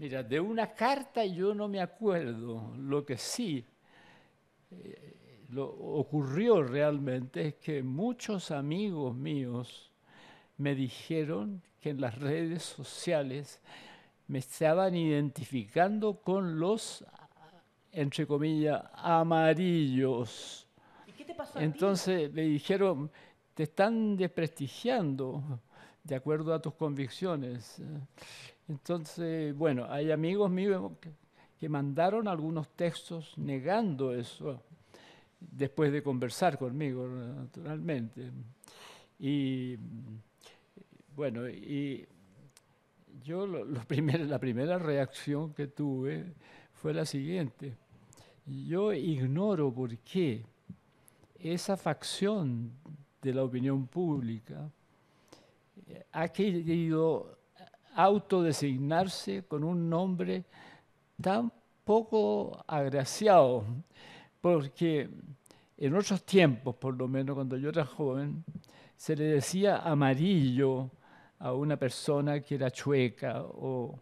Mira, de una carta yo no me acuerdo. Lo que sí eh, lo ocurrió realmente es que muchos amigos míos me dijeron que en las redes sociales me estaban identificando con los, entre comillas, amarillos. ¿Y qué te pasó a Entonces me dijeron, te están desprestigiando de acuerdo a tus convicciones. Entonces, bueno, hay amigos míos que, mandaron algunos textos negando eso, después de conversar conmigo, naturalmente. Y bueno, y yo lo, la primera reacción que tuve fue la siguiente. Yo ignoro por qué esa facción de la opinión pública ha querido autodesignarse con un nombre tan poco agraciado, porque en otros tiempos, por lo menos cuando yo era joven, se le decía amarillo a una persona que era chueca o,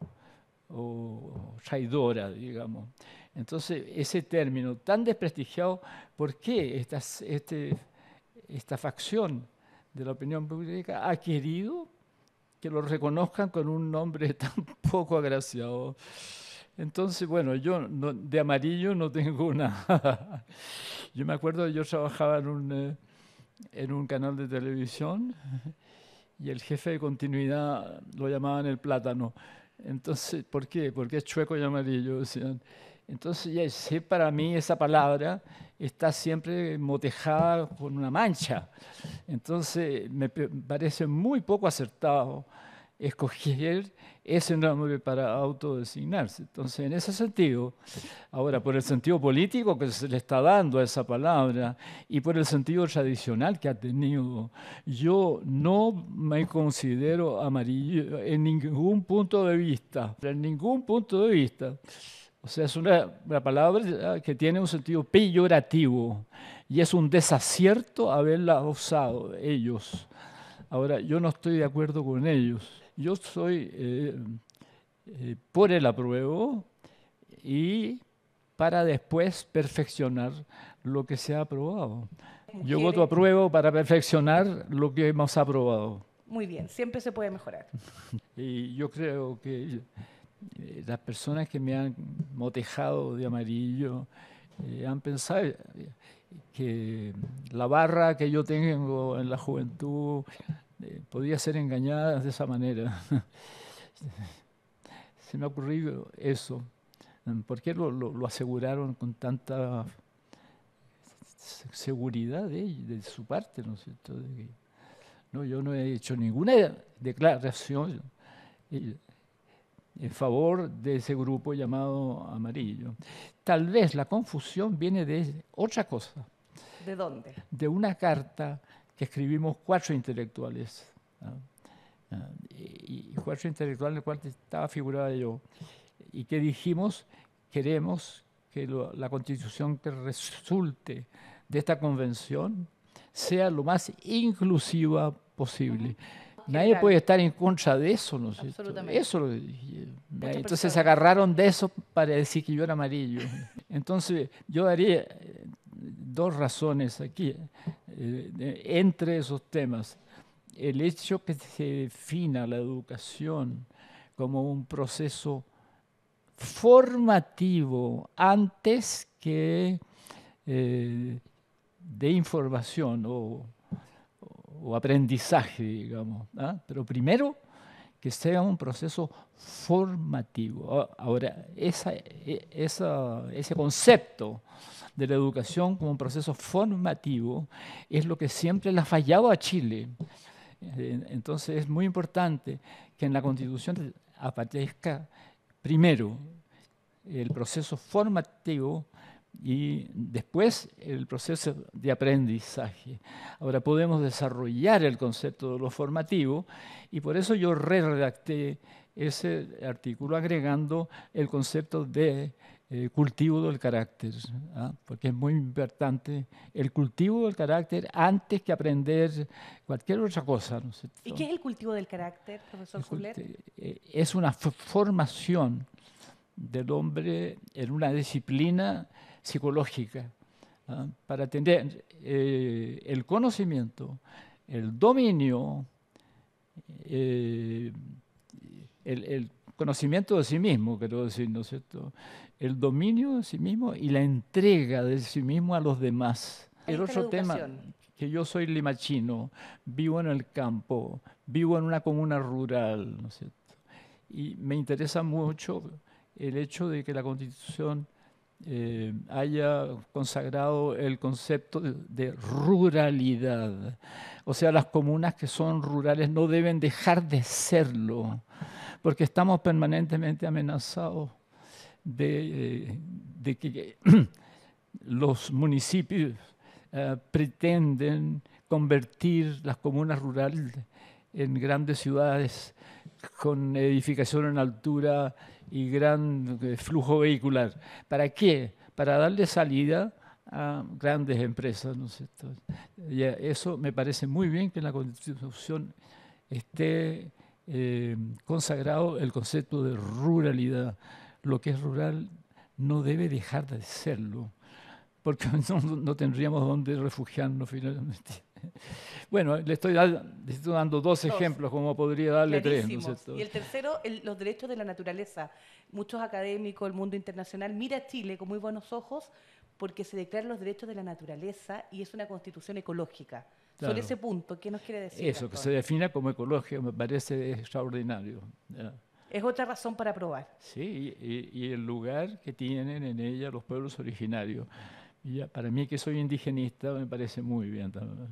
traidora, digamos. Entonces, ese término tan desprestigiado, ¿por qué esta, este, esta facción de la opinión pública ha querido que lo reconozcan con un nombre tan poco agraciado. Entonces, bueno, yo de amarillo no tengo una. yo me acuerdo, yo trabajaba en un, eh, en un canal de televisión y el jefe de continuidad lo llamaban el plátano. Entonces, ¿por qué? Porque es chueco y amarillo, decían. Entonces, ya sé para mí esa palabra está siempre motejada con una mancha. Entonces, me parece muy poco acertado escoger ese nombre para autodesignarse. Entonces, en ese sentido, ahora por el sentido político que se le está dando a esa palabra y por el sentido tradicional que ha tenido, yo no me considero amarillo en ningún punto de vista, en ningún punto de vista. O sea, es una, palabra ah, que tiene un sentido peyorativo y es un desacierto haberla usado ellos. Ahora, yo no estoy de acuerdo con ellos. Yo soy eh, eh, por el apruebo y para después perfeccionar lo que se ha aprobado. Yo voto apruebo para perfeccionar lo que hemos aprobado. Muy bien, siempre se puede mejorar. Y yo creo que eh, las personas que me han motejado de amarillo eh, han pensado eh, que la barra que yo tengo en la juventud podía ser engañada de esa manera. Se me ha ocurrido eso. ¿Por qué lo, aseguraron con tanta seguridad de, su parte? ¿no, no, yo no he hecho ninguna declaración en favor de ese grupo llamado amarillo. Tal vez la confusión viene de otra cosa. ¿De dónde? De una carta que escribimos cuatro intelectuales. Ah, y cuatro intelectuales en el cual estaba figurada yo. Y que dijimos, queremos que la constitución que resulte de esta convención sea lo más inclusiva posible. Nadie puede estar en contra de eso, ¿no es Absolutamente. Eso Entonces se agarraron de eso para decir que yo era amarillo. Entonces yo daría eh, dos razones aquí eh, entre esos temas. El hecho que se defina la educación como un proceso formativo antes que eh, de información o o aprendizaje, digamos. ¿ah? Pero primero que sea un proceso formativo. Ah, ahora, e, esa, ese concepto de la educación como un proceso formativo es lo que siempre le ha fallado a Chile. Entonces es muy importante que en la Constitución aparezca primero el proceso formativo y después el proceso de aprendizaje. Ahora podemos desarrollar el concepto de lo formativo y por eso yo re-redacté ese artículo agregando el concepto de eh, cultivo del carácter, ¿ah? porque es muy importante el cultivo del carácter antes que aprender cualquier otra cosa. ¿Y qué es el cultivo del carácter, profesor eh, Es una formación del hombre en una disciplina psicológica ¿ah? para tener eh, el conocimiento, el dominio, eh, el, el, conocimiento de sí mismo, quiero decir, ¿no es cierto? El dominio de sí mismo y la entrega de sí mismo a los demás. El otro tema, que yo soy limachino, vivo en el campo, vivo en una comuna rural, ¿no es cierto? Y me interesa mucho el hecho de que la Constitución eh, haya consagrado el concepto de ruralidad. O sea, las comunas que son rurales no deben dejar de serlo, porque estamos permanentemente amenazados de, eh, que los municipios eh, pretenden convertir las comunas rurales en grandes ciudades con edificación en altura y gran eh, flujo vehicular. ¿Para qué? Para darle salida a grandes empresas. ¿no es eso me parece muy bien que en la Constitución esté eh, consagrado el concepto de ruralidad. Lo que es rural no debe dejar de serlo, porque no, no tendríamos dónde refugiarnos finalmente. bueno, le estoy, dando dos, ejemplos, como podría darle tres. y el tercero, los derechos de la naturaleza. Muchos académicos, el mundo internacional, mira a Chile con muy buenos ojos porque se declaran los derechos de la naturaleza y es una constitución ecológica. Sobre ese punto, ¿qué nos quiere decir? Eso, que se defina como ecológico, me parece extraordinario. Es otra razón para aprobar. Sí, y, el lugar que tienen en ella los pueblos originarios. Y para mí, que soy indigenista, me parece muy bien también.